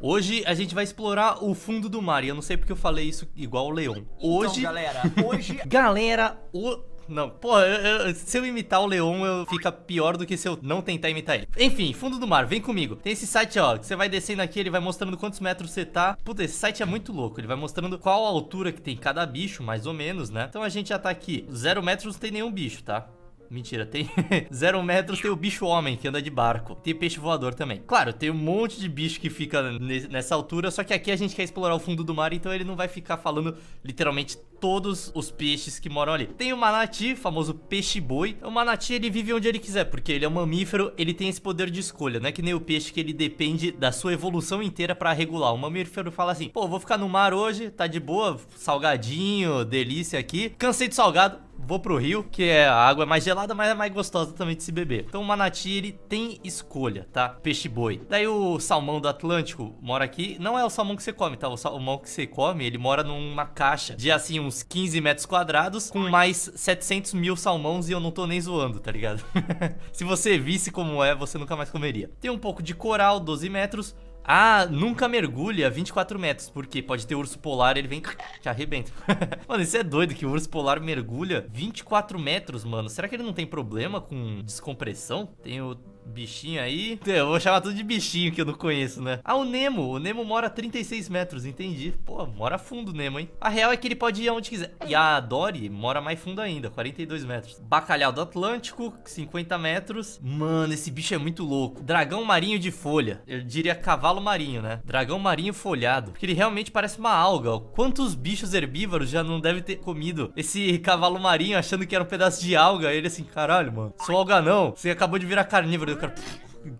Hoje a gente vai explorar o fundo do mar. E eu não sei porque eu falei isso igual o Leon. Então, hoje. Então, galera, hoje. galera, o. Não, pô, eu, eu, se eu imitar o Leon, eu fica pior do que se eu não tentar imitar ele. Enfim, fundo do mar, vem comigo. Tem esse site, ó, que você vai descendo aqui, ele vai mostrando quantos metros você tá. Puta, esse site é muito louco. Ele vai mostrando qual a altura que tem cada bicho, mais ou menos, né? Então a gente já tá aqui. Zero metros não tem nenhum bicho, tá? Mentira, tem zero metros, tem o bicho homem que anda de barco. Tem peixe voador também. Claro, tem um monte de bicho que fica nessa altura, só que aqui a gente quer explorar o fundo do mar, então ele não vai ficar falando literalmente todos os peixes que moram ali. Tem o manati, famoso peixe-boi. O manati, ele vive onde ele quiser, porque ele é um mamífero, ele tem esse poder de escolha. Não é que nem o peixe que ele depende da sua evolução inteira para regular. O mamífero fala assim, pô, vou ficar no mar hoje, tá de boa, salgadinho, delícia aqui. Cansei de salgado, vou pro rio, que é a água é mais gelada, mas é mais gostosa também de se beber. Então o Manati, ele tem escolha, tá? Peixe boi. Daí o salmão do Atlântico mora aqui. Não é o salmão que você come, tá? O salmão que você come, ele mora numa caixa de, assim, uns 15 metros quadrados, com mais 700 mil salmões e eu não tô nem zoando, tá ligado? se você visse como é, você nunca mais comeria. Tem um pouco de coral, 12 metros, ah, nunca mergulha 24 metros, porque pode ter urso polar, ele vem te arrebenta. mano, isso é doido que o urso polar mergulha 24 metros, mano. Será que ele não tem problema com descompressão? Tenho bichinho aí. Então, eu vou chamar tudo de bichinho que eu não conheço, né? Ah, o Nemo. O Nemo mora a 36 metros, entendi. Pô, mora fundo o Nemo, hein? A real é que ele pode ir aonde quiser. E a Dory mora mais fundo ainda, 42 metros. Bacalhau do Atlântico, 50 metros. Mano, esse bicho é muito louco. Dragão marinho de folha. Eu diria cavalo marinho, né? Dragão marinho folhado. Porque ele realmente parece uma alga. Quantos bichos herbívoros já não deve ter comido esse cavalo marinho achando que era um pedaço de alga? Ele assim, caralho, mano, sou alga não. Você acabou de virar carnívoro cara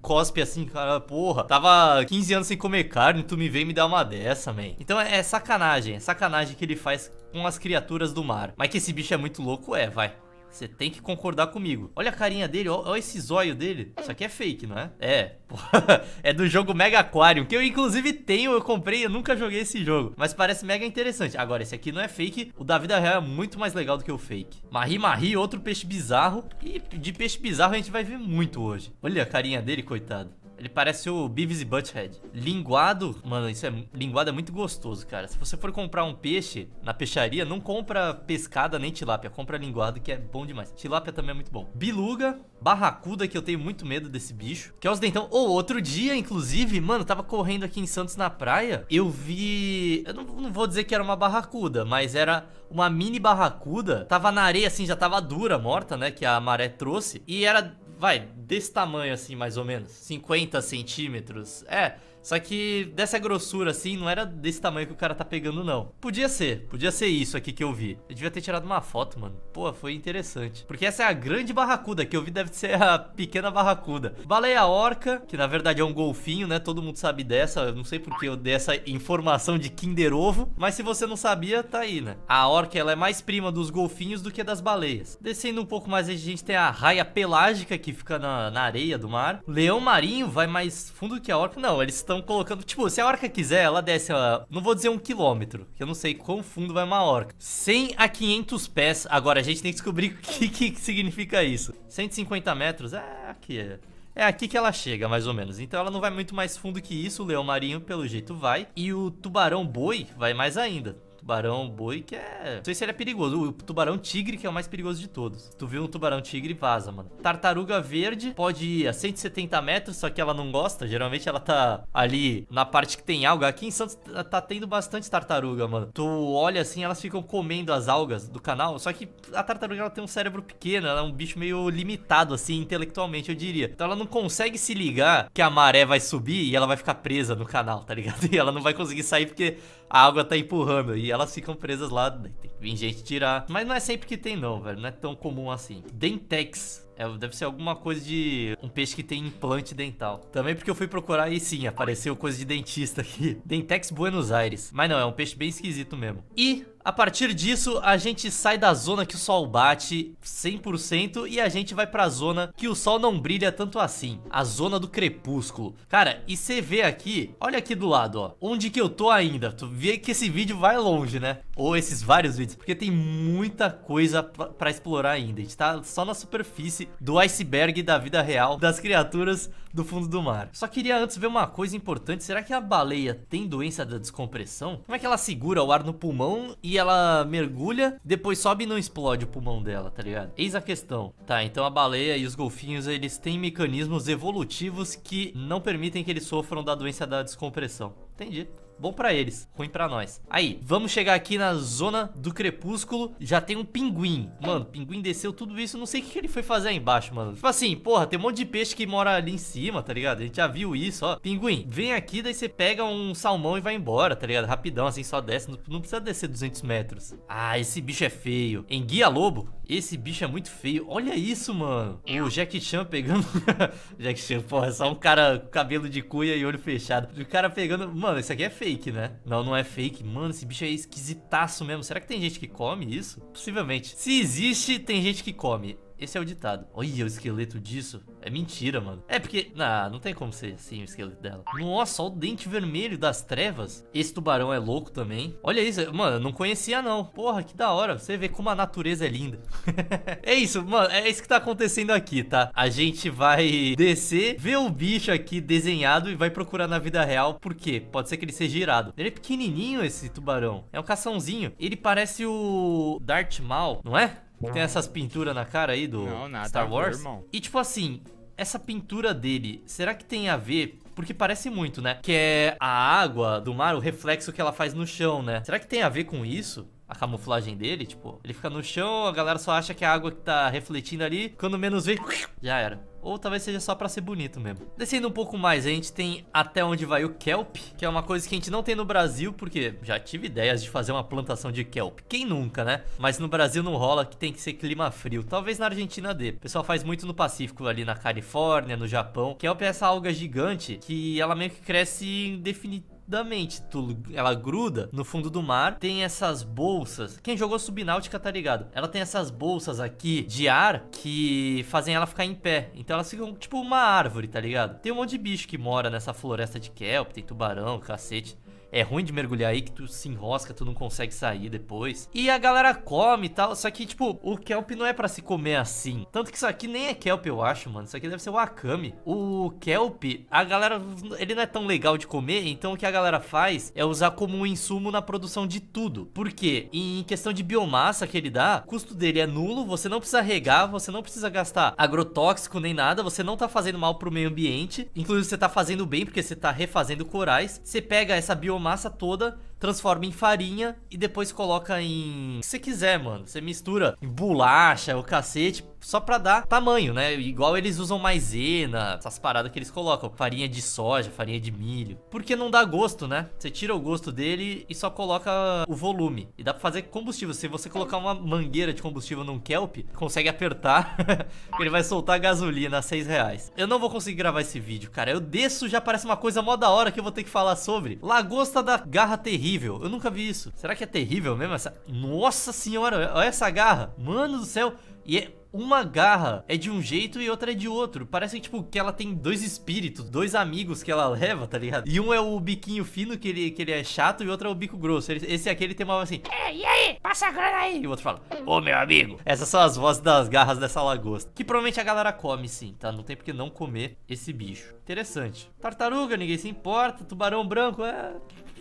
cospe assim, cara, porra, tava 15 anos sem comer carne, tu me vem me dar uma dessa, man. Então é, é sacanagem, é sacanagem que ele faz com as criaturas do mar. Mas que esse bicho é muito louco, é, vai. Você tem que concordar comigo. Olha a carinha dele, olha, esse zóio dele. Isso aqui é fake, não é? É. Porra, é do jogo Mega Aquarium, que eu inclusive tenho, eu comprei, eu nunca joguei esse jogo. Mas parece mega interessante. Agora, esse aqui não é fake. O da vida real é muito mais legal do que o fake. Marri, Marri, outro peixe bizarro. E de peixe bizarro a gente vai ver muito hoje. Olha a carinha dele, coitado. Ele parece o Beavis e Butthead. Linguado, mano, isso é linguado é muito gostoso, cara. Se você for comprar um peixe na peixaria, não compra pescada nem tilápia, compra linguado que é bom demais. Tilápia também é muito bom. Biluga, barracuda que eu tenho muito medo desse bicho. Que é os dentão. Ou oh, outro dia, inclusive, mano, tava correndo aqui em Santos na praia, eu vi, eu não, não vou dizer que era uma barracuda, mas era uma mini barracuda. Tava na areia assim, já tava dura, morta, né, que a maré trouxe, e era vai, desse tamanho assim, mais ou menos, 50 centímetros. É, só que dessa grossura assim, não era desse tamanho que o cara tá pegando não. Podia ser, podia ser isso aqui que eu vi. Eu devia ter tirado uma foto, mano. Pô, foi interessante. Porque essa é a grande barracuda, que eu vi deve ser a pequena barracuda. Baleia orca, que na verdade é um golfinho, né? Todo mundo sabe dessa, eu não sei porque eu dei essa informação de Kinder Ovo, mas se você não sabia, tá aí, né? A orca, ela é mais prima dos golfinhos do que das baleias. Descendo um pouco mais, a gente tem a raia pelágica, que fica na, na areia do mar. Leão marinho vai mais fundo que a orca. Não, eles estão estão colocando. Tipo, se a orca quiser, ela desce, ela, não vou dizer um quilômetro, que eu não sei quão fundo vai uma orca. 100 a 500 pés. Agora a gente tem que descobrir o que, que significa isso. 150 metros? É, aqui é. É aqui que ela chega, mais ou menos. Então ela não vai muito mais fundo que isso. O leão marinho, pelo jeito, vai. E o tubarão boi vai mais ainda tubarão boi que é... Não sei se ele é perigoso. O tubarão tigre que é o mais perigoso de todos. Tu viu um tubarão tigre, vaza, mano. Tartaruga verde pode ir a 170 metros, só que ela não gosta. Geralmente ela tá ali na parte que tem alga. Aqui em Santos tá, tá tendo bastante tartaruga, mano. Tu olha assim, elas ficam comendo as algas do canal. Só que a tartaruga ela tem um cérebro pequeno, ela é um bicho meio limitado, assim, intelectualmente, eu diria. Então ela não consegue se ligar que a maré vai subir e ela vai ficar presa no canal, tá ligado? E ela não vai conseguir sair porque a água tá empurrando e elas ficam presas lá, tem que vir gente tirar. Mas não é sempre que tem não, velho, não é tão comum assim. Dentex é, deve ser alguma coisa de um peixe que tem implante dental. Também porque eu fui procurar e sim, apareceu coisa de dentista aqui. Dentex Buenos Aires. Mas não, é um peixe bem esquisito mesmo. E a partir disso, a gente sai da zona que o sol bate 100% e a gente vai pra zona que o sol não brilha tanto assim, a zona do crepúsculo. Cara, e você vê aqui, olha aqui do lado, ó, onde que eu tô ainda. Tu vê que esse vídeo vai longe, né? Ou esses vários vídeos, porque tem muita coisa pra, pra explorar ainda. A gente tá só na superfície do iceberg da vida real das criaturas do fundo do mar. Só queria antes ver uma coisa importante, será que a baleia tem doença da descompressão? Como é que ela segura o ar no pulmão e ela mergulha, depois sobe e não explode o pulmão dela, tá ligado? Eis a questão. Tá, então a baleia e os golfinhos, eles têm mecanismos evolutivos que não permitem que eles sofram da doença da descompressão. Entendi. Bom pra eles, ruim pra nós. Aí, vamos chegar aqui na zona do crepúsculo. Já tem um pinguim. Mano, pinguim desceu tudo isso. Não sei o que, ele foi fazer aí embaixo, mano. Tipo assim, porra, tem um monte de peixe que mora ali em cima, tá ligado? A gente já viu isso, ó. Pinguim, vem aqui, daí você pega um salmão e vai embora, tá ligado? Rapidão, assim, só desce. Não, não precisa descer 200 metros. Ah, esse bicho é feio. Enguia lobo? Esse bicho é muito feio. Olha isso, mano. É o Jack Chan pegando... Jack Chan, porra, só um cara com cabelo de cuia e olho fechado. O cara pegando... Mano, isso aqui é fake, né? Não, não é fake. Mano, esse bicho é esquisitaço mesmo. Será que tem gente que come isso? Possivelmente. Se existe, tem gente que come. Esse é o ditado. Olha o esqueleto disso. É mentira, mano. É porque... Ah, não tem como ser assim o esqueleto dela. Nossa, olha o dente vermelho das trevas. Esse tubarão é louco também. Olha isso. Mano, eu não conhecia não. Porra, que da hora. Você vê como a natureza é linda. é isso, mano. É isso que tá acontecendo aqui, tá? A gente vai descer, ver o bicho aqui desenhado e vai procurar na vida real. Por quê? Pode ser que ele seja irado. Ele é pequenininho esse tubarão. É um caçãozinho. Ele parece o Darth Maul, não é? Tem essas pinturas na cara aí do não, nada, Star Wars. e tipo assim, essa pintura dele, será que tem a ver porque parece muito, né? Que é a água do mar, o reflexo que ela faz no chão, né? Será que tem a ver com isso? A camuflagem dele, tipo, ele fica no chão, a galera só acha que é a água que tá refletindo ali, quando menos vê, já era. Ou talvez seja só pra ser bonito mesmo. Descendo um pouco mais, a gente tem até onde vai o kelp, que é uma coisa que a gente não tem no Brasil, porque já tive ideias de fazer uma plantação de kelp. Quem nunca, né? Mas no Brasil não rola, que tem que ser clima frio. Talvez na Argentina dê. O pessoal faz muito no Pacífico, ali na Califórnia, no Japão. Kelp é essa alga gigante que ela meio que cresce indefinidamente rapidamente. Tu, ela gruda no fundo do mar, tem essas bolsas. Quem jogou subnáutica tá ligado. Ela tem essas bolsas aqui de ar que fazem ela ficar em pé. Então ela fica tipo uma árvore, tá ligado? Tem um monte de bicho que mora nessa floresta de kelp, tem tubarão, cacete é ruim de mergulhar aí, que tu se enrosca, tu não consegue sair depois. E a galera come e tal, só que, tipo, o kelp não é pra se comer assim. Tanto que isso aqui nem é kelp, eu acho, mano. Isso aqui deve ser o akami. O kelp, a galera, ele não é tão legal de comer, então o que a galera faz é usar como um insumo na produção de tudo. Porque em questão de biomassa que ele dá, o custo dele é nulo, você não precisa regar, você não precisa gastar agrotóxico nem nada, você não tá fazendo mal pro meio ambiente, inclusive você tá fazendo bem porque você tá refazendo corais. Você pega essa biomassa massa toda transforma em farinha e depois coloca em... O que você quiser, mano. Você mistura em bolacha, o cacete, só pra dar tamanho, né? Igual eles usam maisena, essas paradas que eles colocam. Farinha de soja, farinha de milho. Porque não dá gosto, né? Você tira o gosto dele e só coloca o volume. E dá pra fazer combustível. Se você colocar uma mangueira de combustível num kelp, consegue apertar. ele vai soltar gasolina a 6 reais. Eu não vou conseguir gravar esse vídeo, cara. Eu desço, já parece uma coisa mó da hora que eu vou ter que falar sobre. Lagosta da garra terrível terrível. Eu nunca vi isso. Será que é terrível mesmo? Essa... Nossa senhora, olha essa garra. Mano do céu. E é uma garra é de um jeito e outra é de outro. Parece tipo que ela tem dois espíritos, dois amigos que ela leva, tá ligado? E um é o biquinho fino que ele, que ele é chato e outro é o bico grosso. Ele, esse aqui ele tem uma voz assim: Ei, e aí? Passa a grana aí. E o outro fala: Ô meu amigo. Essas são as vozes das garras dessa lagosta. Que provavelmente a galera come sim, tá? Não tem porque não comer esse bicho. Interessante. Tartaruga, ninguém se importa. Tubarão branco é.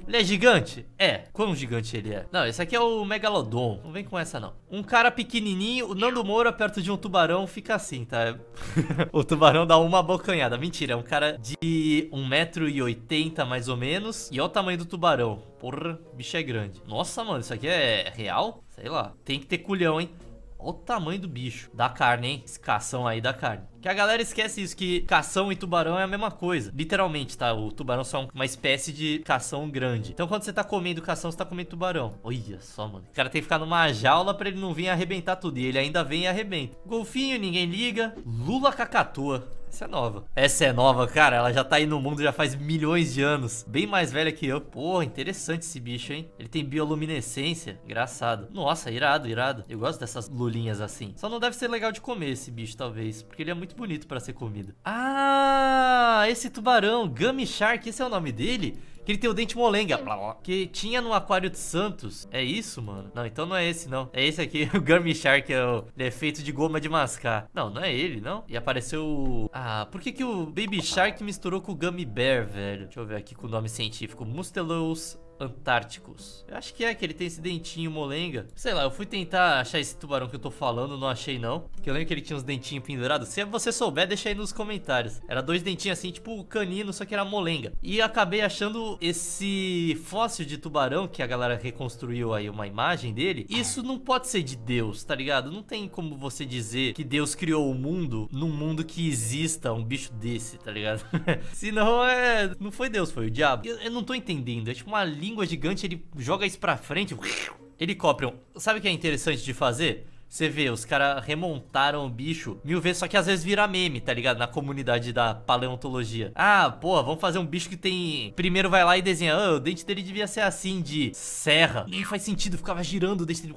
Ele é gigante? É. Quão gigante ele é? Não, esse aqui é o Megalodon. Não vem com essa, não. Um cara pequenininho, o Nando Moura perto de um tubarão fica assim, tá? o tubarão dá uma bocanhada. Mentira, é um cara de 1,80m mais ou menos. E olha o tamanho do tubarão. Porra, bicho é grande. Nossa, mano, isso aqui é real? Sei lá. Tem que ter culhão, hein? Olha o tamanho do bicho. Da carne, hein? Esse cação aí da carne. Que a galera esquece isso, que cação e tubarão é a mesma coisa. Literalmente, tá? O tubarão só é uma espécie de cação grande. Então, quando você tá comendo cação, você tá comendo tubarão. Olha só, mano. O cara tem que ficar numa jaula pra ele não vir arrebentar tudo. E ele ainda vem e arrebenta. Golfinho, ninguém liga. Lula cacatua. Essa é nova. Essa é nova, cara. Ela já tá aí no mundo já faz milhões de anos. Bem mais velha que eu. Porra, interessante esse bicho, hein? Ele tem bioluminescência. Engraçado. Nossa, irado, irado. Eu gosto dessas lulinhas assim. Só não deve ser legal de comer esse bicho, talvez. Porque ele é muito bonito pra ser comido. Ah, esse tubarão. Gummy Shark. Esse é o nome dele? Que ele tem o dente molenga. Que tinha no Aquário de Santos. É isso, mano? Não, então não é esse, não. É esse aqui. O Gummy Shark é o... Ele é feito de goma de mascar. Não, não é ele, não. E apareceu o... Ah, por que que o Baby Shark misturou com o Gummy Bear, velho? Deixa eu ver aqui com o nome científico. Mustelos antárticos. Eu acho que é, que ele tem esse dentinho molenga. Sei lá, eu fui tentar achar esse tubarão que eu tô falando, não achei não. Que eu lembro que ele tinha uns dentinhos pendurados. Se você souber, deixa aí nos comentários. Era dois dentinhos assim, tipo canino, só que era molenga. E acabei achando esse fóssil de tubarão, que a galera reconstruiu aí uma imagem dele. Isso não pode ser de Deus, tá ligado? Não tem como você dizer que Deus criou o mundo num mundo que exista um bicho desse, tá ligado? Senão é... Não foi Deus, foi o diabo. Eu, eu não tô entendendo. É tipo uma língua língua gigante, ele joga isso pra frente. Helicóptero. Sabe o que é interessante de fazer? Você vê, os caras remontaram o bicho mil vezes, só que às vezes vira meme, tá ligado? Na comunidade da paleontologia. Ah, porra, vamos fazer um bicho que tem... Primeiro vai lá e desenha, oh, o dente dele devia ser assim, de serra. Nem faz sentido, ficava girando o dente dele...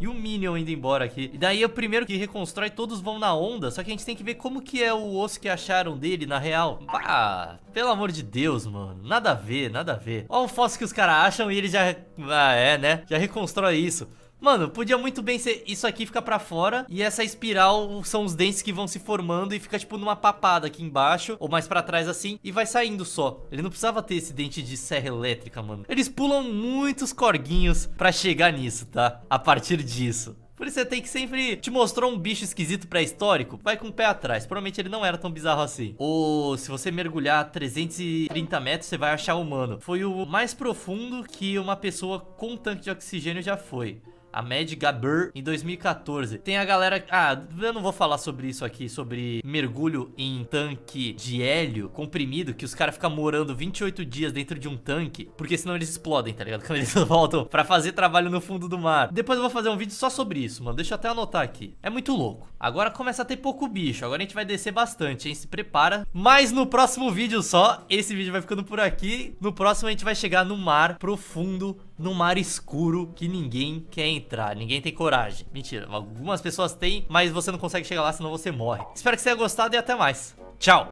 E o Minion indo embora aqui. E daí é o primeiro que reconstrói, todos vão na onda. Só que a gente tem que ver como que é o osso que acharam dele na real. Bah, pelo amor de Deus, mano. Nada a ver, nada a ver. olha o fóssil que os caras acham e ele já... Ah, é, né? Já reconstrói isso. Mano, podia muito bem ser isso aqui fica pra fora e essa espiral são os dentes que vão se formando e fica tipo numa papada aqui embaixo ou mais pra trás assim e vai saindo só. Ele não precisava ter esse dente de serra elétrica, mano. Eles pulam muitos corguinhos pra chegar nisso, tá? A partir disso. Por isso você tem que sempre te mostrar um bicho esquisito pré-histórico, vai com o pé atrás. Provavelmente ele não era tão bizarro assim. Ou se você mergulhar 330 metros, você vai achar humano. Foi o mais profundo que uma pessoa com tanque de oxigênio já foi a Mad Gabur em 2014. Tem a galera... Ah, eu não vou falar sobre isso aqui, sobre mergulho em tanque de hélio comprimido, que os caras ficam morando 28 dias dentro de um tanque, porque senão eles explodem, tá ligado? Quando eles voltam pra fazer trabalho no fundo do mar. Depois eu vou fazer um vídeo só sobre isso, mano. Deixa eu até anotar aqui. É muito louco. Agora começa a ter pouco bicho, agora a gente vai descer bastante, hein? Se prepara. Mas no próximo vídeo só, esse vídeo vai ficando por aqui. No próximo a gente vai chegar no mar profundo, no mar escuro, que ninguém quer entrar, ninguém tem coragem. Mentira, algumas pessoas têm, mas você não consegue chegar lá, senão você morre. Espero que você tenha gostado e até mais. Tchau!